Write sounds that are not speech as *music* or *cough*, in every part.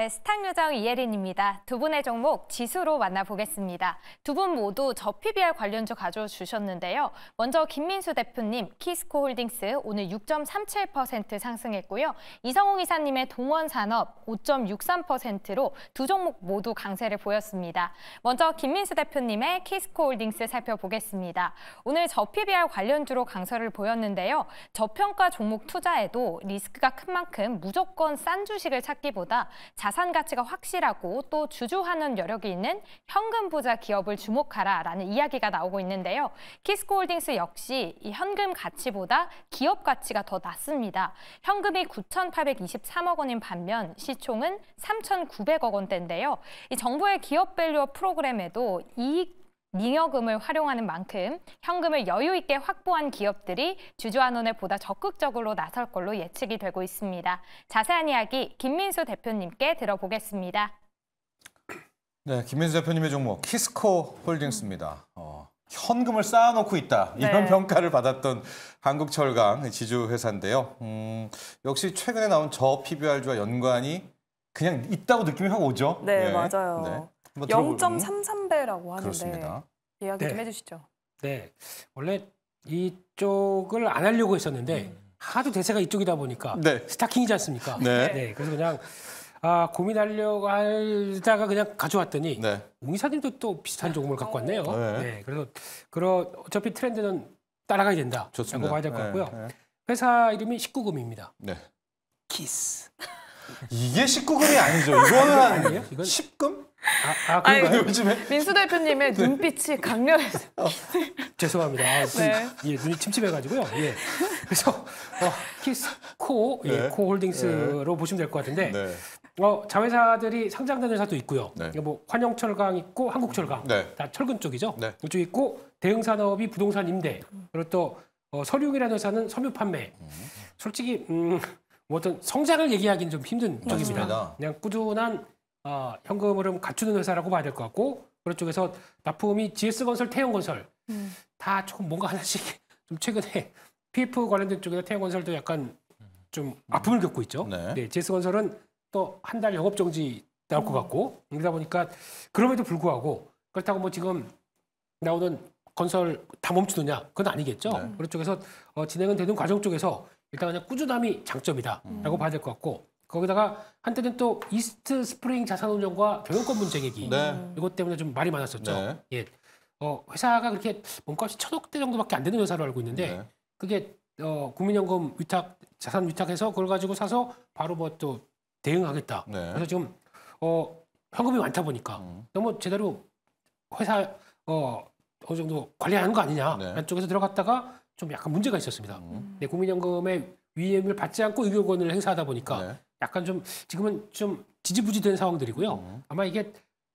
네, 스탁 요정 이예린입니다. 두 분의 종목 지수로 만나보겠습니다. 두 분 모두 저 PBR 관련주 가져주셨는데요. 먼저 김민수 대표님, 키스코 홀딩스 오늘 6.37% 상승했고요. 이성웅 이사님의 동원산업 5.63%로 두 종목 모두 강세를 보였습니다. 먼저 김민수 대표님의 키스코 홀딩스 살펴보겠습니다. 오늘 저 PBR 관련주로 강세를 보였는데요. 저평가 종목 투자에도 리스크가 큰 만큼 무조건 싼 주식을 찾기보다 자 자산 가치가 확실하고 또 주주하는 여력이 있는 현금 부자 기업을 주목하라라는 이야기가 나오고 있는데요. 키스코홀딩스 역시 이 현금 가치보다 기업 가치가 더 낮습니다. 현금이 9,823억 원인 반면 시총은 3,900억 원대인데요. 이 정부의 기업 밸류업 프로그램에도 이익 민여금을 활용하는 만큼 현금을 여유 있게 확보한 기업들이 주주환원에 보다 적극적으로 나설 걸로 예측이 되고 있습니다. 자세한 이야기 김민수 대표님께 들어보겠습니다. 네, 김민수 대표님의 종목 키스코 홀딩스입니다. 어, 현금을 쌓아놓고 있다 이런 네. 평가를 받았던 한국철강 지주 회사인데요. 음, 역시 최근에 나온 저 PBR주와 연관이 그냥 있다고 느낌이 확 오죠. 네, 네. 맞아요. 네. 0.33배라고 하는데 그렇습니다. 이야기 네. 좀 해주시죠. 네, 원래 이쪽을 안 하려고 했었는데 음. 하도 대세가 이쪽이다 보니까 네. 스타킹이지 않습니까? 네. 네. 그래서 그냥 아 고민하려고 하다가 그냥 가져왔더니 네. 옹이사님도 또 비슷한 종목을 갖고 왔네요. 네. 네 그래서 그런 어차피 트렌드는 따라가야 된다 좋습니다. 봐야 될것 네, 같고요. 네. 회사 이름이 19금입니다. 네. 키스. 이게 19금이 아니죠. 이거는 아니에요? 이건 10금? 아, 아 그런가요? 아니, 요즘에 민수 대표님의 네. 눈빛이 강렬해서 어, 죄송합니다. 아, 그, 네. 예, 눈이 침침해가지고요. 예. 그래서 어, 키스코 예, 네. 예, 코홀딩스로 보시면 될 것 같은데 네. 어, 자회사들이 상장된 회사도 있고요. 네. 그뭐 그러니까 환영철강 있고 한국철강 네. 다 철근 쪽이죠. 그쪽 있고 대응 산업이 부동산 임대 그리고 또 어, 서류기라는 회사는 섬유 판매. 음. 솔직히 음, 뭐 어떤 성장을 얘기하기는 좀 힘든 음. 맞습니다. 쪽입니다. 그냥 꾸준한 어, 아, 현금 을 갖추는 회사라고 봐야 될 것 같고 그런 쪽에서 납품이 GS건설, 태형건설 음. 다 조금 뭔가 하나씩 *laughs* 좀 최근에 PF 관련된 쪽에서 태형건설도 약간 좀 음. 아픔을 겪고 있죠. 네. 네 GS건설은 또 한 달 영업 정지 나올 것 음. 같고 그러다 보니까 그럼에도 불구하고 그렇다고 뭐 지금 나오는 건설 다 멈추느냐 그건 아니겠죠. 네. 그런 쪽에서 어, 진행은 되는 과정 쪽에서 일단 그냥 꾸준함이 장점이다라고 음. 봐야 될 것 같고 거기다가 한때는 또 이스트 스프링 자산운용과 경영권 문제 얘기 네. 이것 때문에 좀 말이 많았었죠. 네. 예. 어, 회사가 그렇게 몸값이 천억대 정도밖에 안 되는 회사로 알고 있는데 네. 그게 어, 국민연금 위탁 자산 위탁해서 그걸 가지고 사서 바로 뭐 또 대응하겠다. 네. 그래서 지금 어, 현금이 많다 보니까 음. 너무 제대로 회사 어, 어느 정도 관리하는 거 아니냐 네. 쪽에서 들어갔다가 좀 약간 문제가 있었습니다. 음. 네, 국민연금의 위임을 받지 않고 의결권을 행사하다 보니까 네. 약간 좀 지금은 좀 지지부지된 상황들이고요. 음. 아마 이게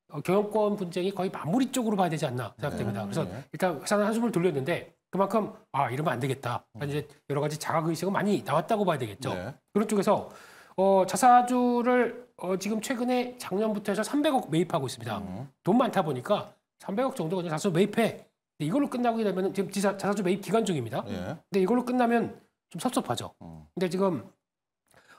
어, 경영권 분쟁이 거의 마무리 쪽으로 봐야 되지 않나 생각됩니다. 네. 그래서 네. 일단 회사는 한숨을 돌렸는데 그만큼 아 이러면 안 되겠다. 음. 이제 여러 가지 자각 의식은 많이 나왔다고 봐야 되겠죠. 네. 그런 쪽에서 어, 자사주를 어, 지금 최근에 작년부터 해서 300억 매입하고 있습니다. 음. 돈 많다 보니까 300억 정도 그냥 자사주 매입해. 근데 이걸로 끝나게 되면 지금 지사, 자사주 매입 기간 중입니다. 예. 근데 이걸로 끝나면 좀 섭섭하죠. 음. 근데 지금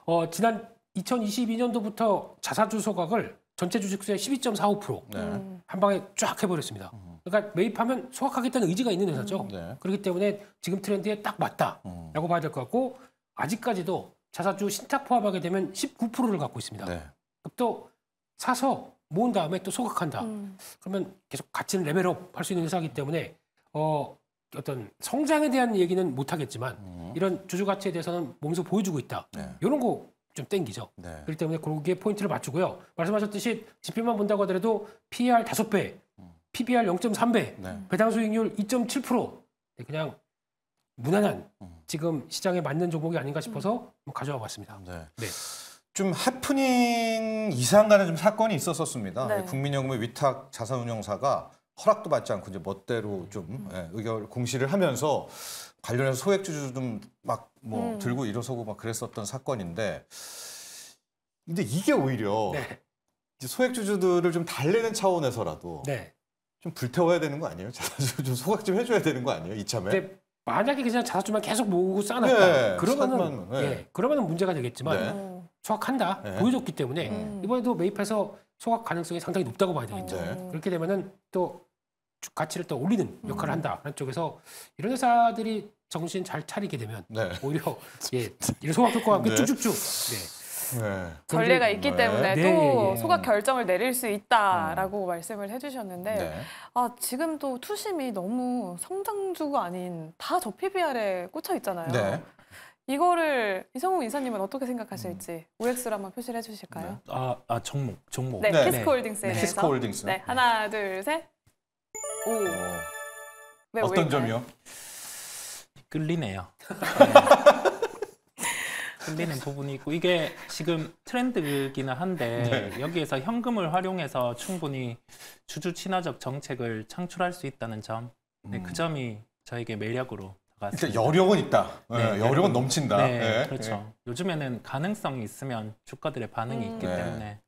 어, 지난 2022년도부터 자사주 소각을 전체 주식수의 12.45%한 방에 쫙 해버렸습니다. 음. 그러니까 매입하면 소각하겠다는 의지가 있는 회사죠. 음. 네. 그렇기 때문에 지금 트렌드에 딱 맞다라고 음. 봐야 될 것 같고 아직까지도 자사주 신탁 포함하게 되면 19%를 갖고 있습니다. 네. 또 사서 모은 다음에 또 소각한다. 음. 그러면 계속 가치는 레벨업 할 수 있는 회사이기 때문에 어, 어떤 성장에 대한 얘기는 못하겠지만 음. 이런 주주 가치에 대해서는 몸소 보여주고 있다. 네. 이런 거좀 땡기죠. 네. 그렇기 때문에 거기에 포인트를 맞추고요. 말씀하셨듯이 지표만 본다고 하더라도 PER 5배, 음. PBR 0.3배, 네. 배당 수익률 2.7% 네, 그냥 무난한 음. 지금 시장에 맞는 종목이 아닌가 싶어서 음. 가져와 봤습니다. 네. 네. 좀 해프닝 이상 간의 좀 사건이 있었었습니다. 네. 국민연금의 위탁 자산운용사가 허락도 받지 않고 이제 멋대로 좀 음. 예, 의결 공시를 하면서 관련해서 소액주주 좀 막뭐 음. 들고 일어서고 막 그랬었던 사건인데 근데 이게 오히려 네. 이제 소액주주들을 좀 달래는 차원에서라도 네. 좀 불태워야 되는 거 아니에요? *laughs* 자사주 좀 소각 좀 해줘야 되는 거 아니에요? 이참에? 만약에 그냥 자사주만 계속 모으고 쌓아놨다 네, 그러면은 네. 예, 그러면은 문제가 되겠지만 네. 소각한다 네. 보여줬기 때문에 음. 이번에도 매입해서 소각 가능성이 상당히 높다고 봐야 되겠죠. 그렇게 되면은 또 가치를 또 올리는 음. 역할을 한다라는 쪽에서 이런 회사들이 정신 잘 차리게 되면 네. 오히려 *laughs* 예, 소각 효과가 네. 쭉쭉쭉. 네. 네. 전례가 있기 때문에 네. 또 네. 예, 예. 소각 결정을 내릴 수 있다라고 음. 말씀을 해주셨는데 네. 아, 지금도 투심이 너무 성장주가 아닌 다 저 PBR에 꽂혀 있잖아요. 네. 이거를 이성우 이사님은 어떻게 생각하실지 OX로 음. 한번 표시를 해주실까요? 네. 아, 아 종목, 종목. 네, 키스코홀딩스에 대해서. 키스코홀딩스. 네, 하나, 둘, 셋. 오. 오. 어떤 점이요? 끌리네요. 네. 끌리는 부분이 있고 이게 지금 트렌드기는 한데 네. 여기에서 현금을 활용해서 충분히 주주 친화적 정책을 창출할 수 있다는 점, 네, 음. 그 점이 저에게 매력으로 다가왔습니다. 여력은 있다. 네, 네. 여력은, 여 넘친다. 네, 네. 그렇죠. 요즘에는 가능성이 있으면 주가들의 반응이 음. 있기 때문에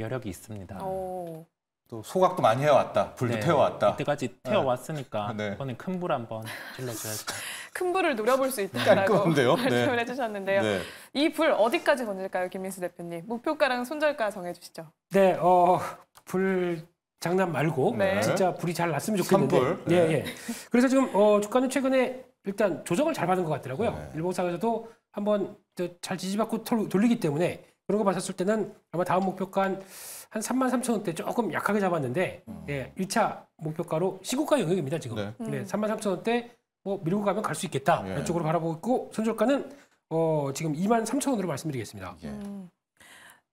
여력이 있습니다. 오. 또 소각도 많이 해왔다. 불도 네, 태워왔다. 이때까지 태워왔으니까 네. 네. 이번엔 큰불 한번 질러줘야죠. *laughs* 큰 불을 노려볼 수 있다라고 그러니까 네. 말씀을 해주셨는데요. 네. 이불 어디까지 건질까요, 김민수 대표님? 목표가랑 손절가 정해주시죠. 네, 어, 불 장난 말고 네. 진짜 불이 잘 났으면 좋겠는데. 예, 네. 예, 예. 그래서 지금 어, 주가는 최근에 일단 조정을 잘 받은 것 같더라고요. 일본상에서도 한번 잘 지지받고 돌리기 때문에 그런 거 봤었을 때는 아마 다음 목표가 한, 한 3만 3천 원대 조금 약하게 잡았는데 음. 예, 1차 목표가로 시고가 영역입니다 지금. 네. 음. 네, 3만 3천 원대 뭐 밀고 가면 갈 수 있겠다 예. 이쪽으로 바라보고 있고 손절가는 어, 지금 2만 3천 원으로 말씀드리겠습니다. 예. 음.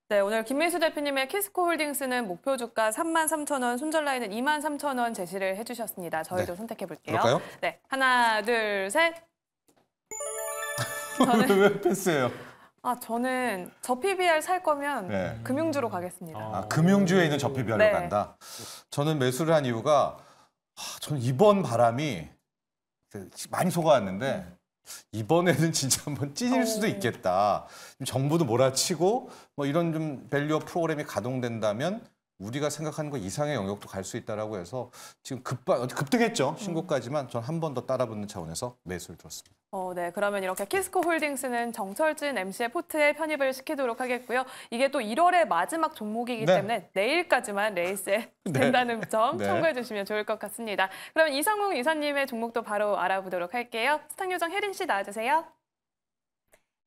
네, 오늘 김민수 대표님의 키스코홀딩스는 목표 주가 3만 3천 원, 손절 라인은 2만 3천 원 제시를 해주셨습니다. 저희도 네. 선택해 볼게요. 네, 하나, 둘, 셋. 저는 *laughs* 왜 패스해요? 아 저는 저 PBR 살 거면 네. 금융주로 가겠습니다. 아, 금융주에 있는 저 PBR로 네. 간다. 저는 매수를 한 이유가 아, 저는 이번 바람이 많이 속아왔는데 이번에는 *laughs* 진짜 한번 찢을 수도 어. 있겠다. 정부도 몰아치고 뭐 이런 좀 밸류업 프로그램이 가동된다면 우리가 생각하는 것 이상의 영역도 갈 수 있다라고 해서 지금 급박 급등했죠 신고까지만 전 한 번 더 따라붙는 차원에서 매수를 들었습니다. 어, 네. 그러면 이렇게 키스코 홀딩스는 정철진 MC의 포트에 편입을 시키도록 하겠고요. 이게 또 1월의 마지막 종목이기 네. 때문에 내일까지만 레이스에 *laughs* 네. 된다는 점 네. 참고해 주시면 좋을 것 같습니다. 그럼 이성웅 이사님의 종목도 바로 알아보도록 할게요. 스탁 요정 혜린 씨 나와주세요.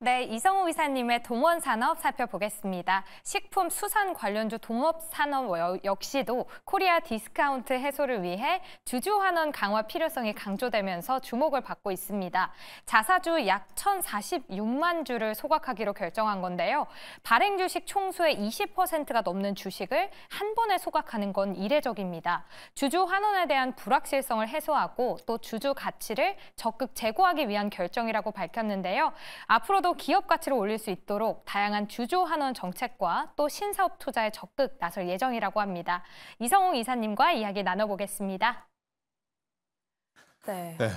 네, 이성호 의사님의 동원 산업 살펴보겠습니다. 식품 수산 관련주 동업 산업 역시도 코리아 디스카운트 해소를 위해 주주 환원 강화 필요성이 강조되면서 주목을 받고 있습니다. 자사주 약 1,046만 주를 소각하기로 결정한 건데요. 발행 주식 총수의 20%가 넘는 주식을 한 번에 소각하는 건 이례적입니다. 주주 환원에 대한 불확실성을 해소하고 또 주주 가치를 적극 제고하기 위한 결정이라고 밝혔는데요. 앞으로도 기업 가치를 올릴 수 있도록 다양한 주주 환원 정책과 또 신사업 투자에 적극 나설 예정이라고 합니다. 이성웅 이사님과 이야기 나눠보겠습니다. 네. 네.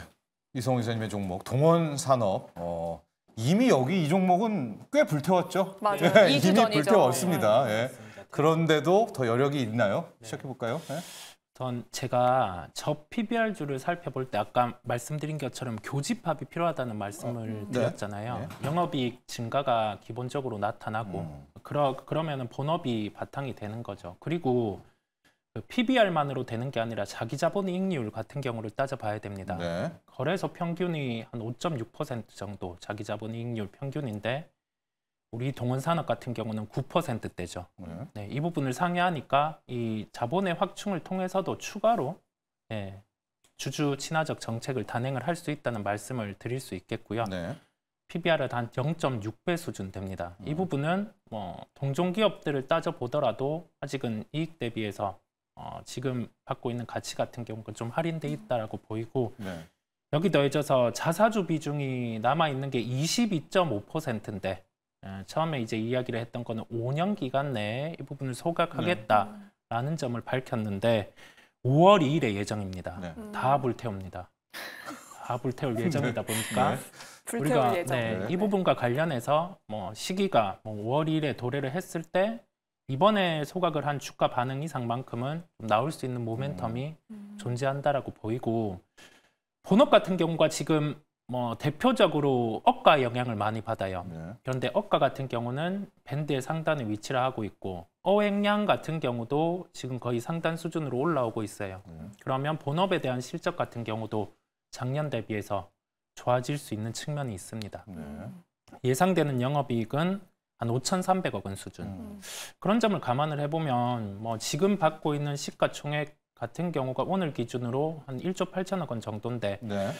이성웅 이사님의 종목 동원 산업 어, 이미 여기 이 종목은 꽤 불태웠죠. 맞아요. 네, 이미 전이죠. 불태웠습니다. 네. 예. 그런데도 더 여력이 있나요? 네. 시작해 볼까요? 네. 전 제가 저 PBR주를 살펴볼 때 아까 말씀드린 것처럼 교집합이 필요하다는 말씀을 어, 드렸잖아요. 네. 영업이익 증가가 기본적으로 나타나고 음. 그러 그러면은 본업이 바탕이 되는 거죠. 그리고 그 PBR만으로 되는 게 아니라 자기 자본 이익률 같은 경우를 따져봐야 됩니다. 네. 거래소 평균이 한 5.6% 정도 자기 자본 이익률 평균인데 우리 동원 산업 같은 경우는 9%대죠. 네. 네, 이 부분을 상회하니까 이 자본의 확충을 통해서도 추가로 네, 주주 친화적 정책을 단행을 할 수 있다는 말씀을 드릴 수 있겠고요. 네. PBR은 한 0.6배 수준 됩니다. 음. 이 부분은 뭐 동종 기업들을 따져 보더라도 아직은 이익 대비해서 어, 지금 받고 있는 가치 같은 경우는 좀 할인돼 있다라고 보이고 네. 여기 더해져서 자사주 비중이 남아 있는 게 22.5%인데 어, 처음에 이제 이야기를 했던 거는 5년 기간 내에 이 부분을 소각하겠다라는 네. 점을 밝혔는데 5월 2일에 예정입니다. 네. 음. 다 불태웁니다. 다 불태울 *laughs* 예정이다 네. 보니까 네. 우리가 예정. 네, 네, 이 부분과 관련해서 뭐 시기가 뭐 5월 2일에 도래를 했을 때 이번에 소각을 한 주가 반응 이상만큼은 나올 수 있는 모멘텀이 음. 음. 존재한다라고 보이고 본업 같은 경우가 지금 뭐 대표적으로 억가 영향을 많이 받아요. 네. 그런데 억가 같은 경우는 밴드의 상단에 위치를 하고 있고 어획량 같은 경우도 지금 거의 상단 수준으로 올라오고 있어요. 네. 그러면 본업에 대한 실적 같은 경우도 작년 대비해서 좋아질 수 있는 측면이 있습니다. 네. 예상되는 영업이익은 한 5,300억 원 수준. 음. 그런 점을 감안을 해보면 뭐 지금 받고 있는 시가총액 같은 경우가 오늘 기준으로 한 1조 8천억 원 정도인데 네.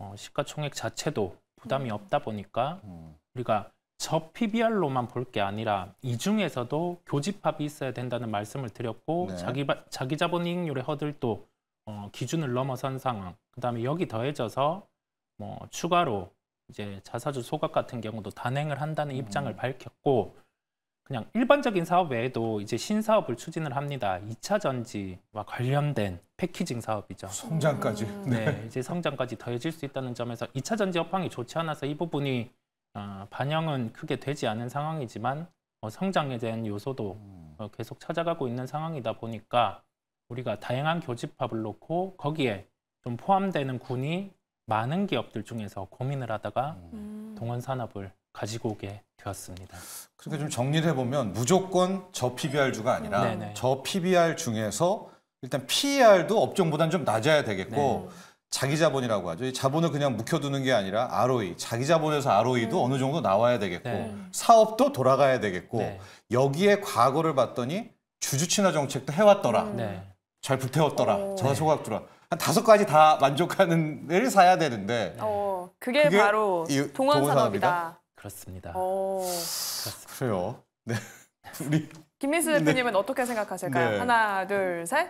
어, 시가총액 자체도 부담이 음. 없다 보니까 음. 우리가 저 PBR로만 볼 게 아니라 이 중에서도 교집합이 있어야 된다는 말씀을 드렸고 네. 자기 자기 자본 이익률의 허들도 어, 기준을 넘어선 상황. 그다음에 여기 더해져서 뭐 추가로 이제 자사주 소각 같은 경우도 단행을 한다는 입장을 음. 밝혔고 그냥 일반적인 사업 외에도 이제 신사업을 추진을 합니다. 2차 전지와 관련된 패키징 사업이죠. 성장까지. 음. 네, 네 이제 성장까지 더해질 수 있다는 점에서 2차 전지 업황이 좋지 않아서 이 부분이 어, 반영은 크게 되지 않은 상황이지만 어, 성장에 대한 요소도 어, 계속 찾아가고 있는 상황이다 보니까 우리가 다양한 교집합을 놓고 거기에 좀 포함되는 군이 많은 기업들 중에서 고민을 하다가 음. 동원산업을 가지고 오게 되었습니다. 그러니까 좀 정리를 해보면 무조건 저 PBR주가 아니라 네네. 저 PBR 중에서 일단 PER도 업종보다는 좀 낮아야 되겠고 네. 자기 자본이라고 하죠. 이 자본을 그냥 묵혀두는 게 아니라 ROE, 자기 자본에서 ROE도 네. 음. 어느 정도 나와야 되겠고 네. 사업도 돌아가야 되겠고 네. 여기에 과거를 봤더니 주주친화 정책도 해왔더라. 음. 네. 잘 불태웠더라. 어. 저소각주라. 네. 한 다섯 가지 다 만족하는 를 사야 되는데 어, 그게, 그게 바로 동원산업이다. 동원산업이다. 그렇습니다. 오. 어. 그렇습니다. 그래요. 네. *laughs* 우리 김민수 네. 대표님은 어떻게 생각하실까요? 네. 하나, 둘, 셋.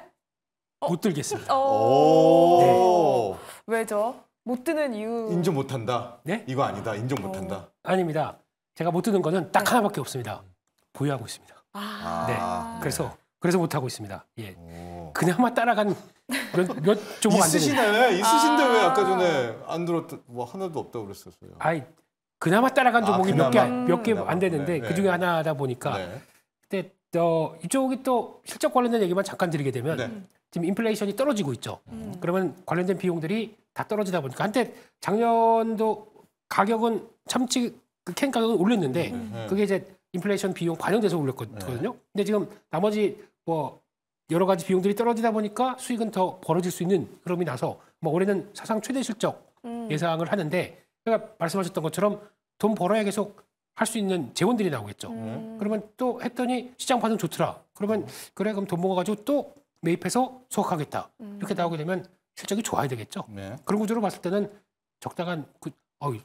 어? 못 들겠습니다. 어. 오. 네. 왜죠? 못 드는 이유. 인정 못 한다. 네? 이거 아니다. 인정 못 한다. 어. 아닙니다. 제가 못 드는 거는 딱 네. 하나밖에 없습니다. 보유하고 있습니다. 아. 네. 그래서 그래서 못 하고 있습니다. 예. 오. 그냥만 따라간 몇, 몇종안 되는. 있으시네. 있으신데 아. 왜 아까 전에 안 들었 뭐 하나도 없다고 그랬었어요. 아이 그나마 따라간 아, 종목이 몇개 몇 개안 음, 되는데 네, 네. 그 중에 하나다 보니까 네. 근데 어, 이쪽이 또 실적 관련된 얘기만 잠깐 드리게 되면 지금 인플레이션이 떨어지고 있죠. 음. 그러면 관련된 비용들이 다 떨어지다 보니까 한때 작년도 가격은 참치 그 캔 가격은 올렸는데 음. 그게 이제 인플레이션 비용 관련돼서 올렸거든요. 네. 근데 지금 나머지 뭐 여러 가지 비용들이 떨어지다 보니까 수익은 더 벌어질 수 있는 흐름이 나서 뭐 올해는 사상 최대 실적 음. 예상을 하는데 제가 그러니까 말씀하셨던 것처럼 돈 벌어야 계속 할 수 있는 재원들이 나오겠죠. 음. 음. 그러면 또 했더니 시장 반응 좋더라. 그러면 음. 그래 그럼 돈 모아가지고 또 매입해서 소각하겠다. 음. 이렇게 나오게 되면 실적이 좋아야 되겠죠. 네. 그런 구조로 봤을 때는 적당한 그, 어이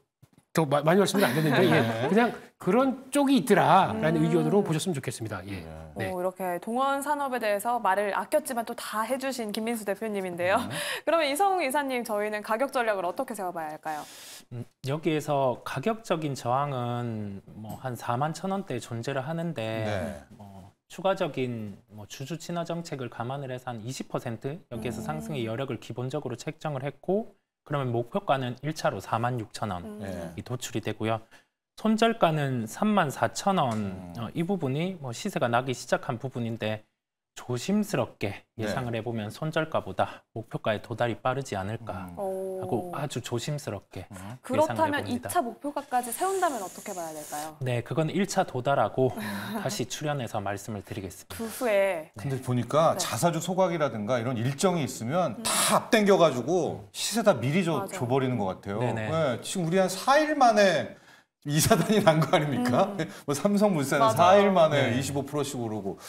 더 많이 말씀도 안되는데 예. 네. 그냥 그런 쪽이 있더라라는 음. 의견으로 보셨으면 좋겠습니다. 예. 네. 네. 오, 이렇게 동원 산업에 대해서 말을 아꼈지만 또 다 해주신 김민수 대표님인데요. 음. 그러면 이성웅 이사님 저희는 가격 전략을 어떻게 세워봐야 할까요? 음, 여기에서 가격적인 저항은 뭐 한 4만 천 원대 존재를 하는데 네. 뭐 추가적인 뭐 주주 친화 정책을 감안을 해서 한 20% 여기에서 음. 상승의 여력을 기본적으로 책정을 했고 그러면 목표가는 1차로 4만 6천 원이 음. 네. 도출이 되고요. 손절가는 3만 4천 원, 음. 어, 이 부분이 뭐 시세가 나기 시작한 부분인데 조심스럽게 네. 예상을 네. 해보면 손절가보다 목표가에 도달이 빠르지 않을까 음. 하고 아주 조심스럽게 음. 그렇다면 예상을 2차 목표가까지 세운다면 어떻게 봐야 될까요? 네, 그건 1차 도달하고 음. *laughs* 다시 출연해서 말씀을 드리겠습니다. 그 후에. 네. 근데 보니까 네. 자사주 소각이라든가 이런 일정이 있으면 음. 다 앞당겨가지고 시세 다 미리 줘, 줘버리는 것 같아요. 네, 네. 지금 우리 한 4일 만에 이사단이 난 거 아닙니까? 음. *laughs* 뭐삼성물산 4일 만에 25%씩 오르고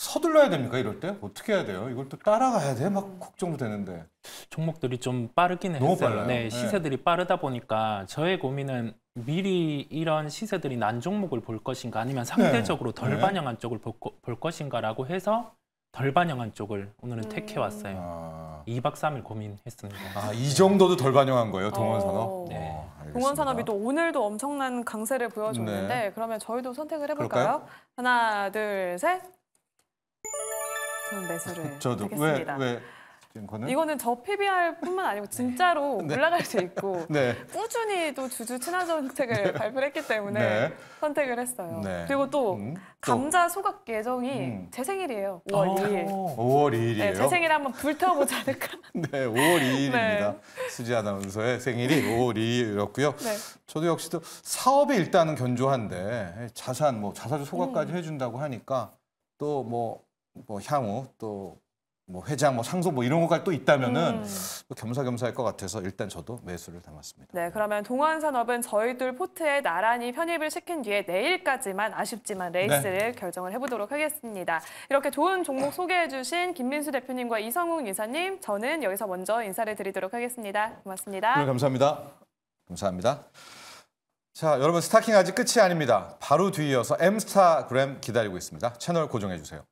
서둘러야 됩니까 이럴 때 어떻게 해야 돼요? 이걸 또 따라가야 돼? 막 걱정도 되는데 종목들이 좀 빠르긴 했어요. 빨라요. 네, 네. 시세들이 네. 빠르다 보니까 저의 고민은 미리 이런 시세들이 난 종목을 볼 것인가 아니면 네. 상대적으로 덜 네. 반영한 쪽을 볼, 볼 것인가라고 해서 덜 반영한 쪽을 오늘은 음. 택해 왔어요. 아. 2박 3일 고민했습니다. 아, 이 정도도 덜 반영한 거예요, 어. 동원산업? 네. 어, 동원산업이 또 오늘도 엄청난 강세를 보여줬는데 네. 그러면 저희도 선택을 해볼까요? 그럴까요? 하나, 둘, 셋. 저는 매수를 *laughs* 저도 하겠습니다. 왜, 왜? 이거는? 이거는 저 PBR뿐만 아니고 진짜로 *laughs* 네. 올라갈 수 있고 *laughs* 네. 꾸준히 또 주주 친화 정책을 네. 발표를 했기 때문에 네. 선택을 했어요. 네. 그리고 음, 또 감자 소각 예정이 음. 제 생일이에요. 5월 아, 2일. 5월 2일이에요? 제 생일 한번 불태워보지 않을까. 네, 5월 2일입니다. 수지 아나운서의 생일이 5월 2일이었고요. 저도 역시도 사업이 일단은 견조한데 자산, 뭐 자사주 소각까지 음. 해준다고 하니까 또뭐 뭐 향후 또 뭐 회장 뭐상소뭐 이런 것까또 있다면은 음. 겸사겸사 할것 같아서 일단 저도 매수를 담았습니다. 네, 그러면 동안산업은 저희들 포트에 나란히 편입을 시킨 뒤에 내일까지만 아쉽지만 네. 레이스를 네. 결정을 해보도록 하겠습니다. 이렇게 좋은 종목 소개해주신 김민수 대표님과 이성웅 이사님, 저는 여기서 먼저 인사를 드리도록 하겠습니다. 고맙습니다. 네, 감사합니다. 감사합니다. 자, 여러분 스타킹 아직 끝이 아닙니다. 바로 뒤이어서 엠스타그램 기다리고 있습니다. 채널 고정해주세요.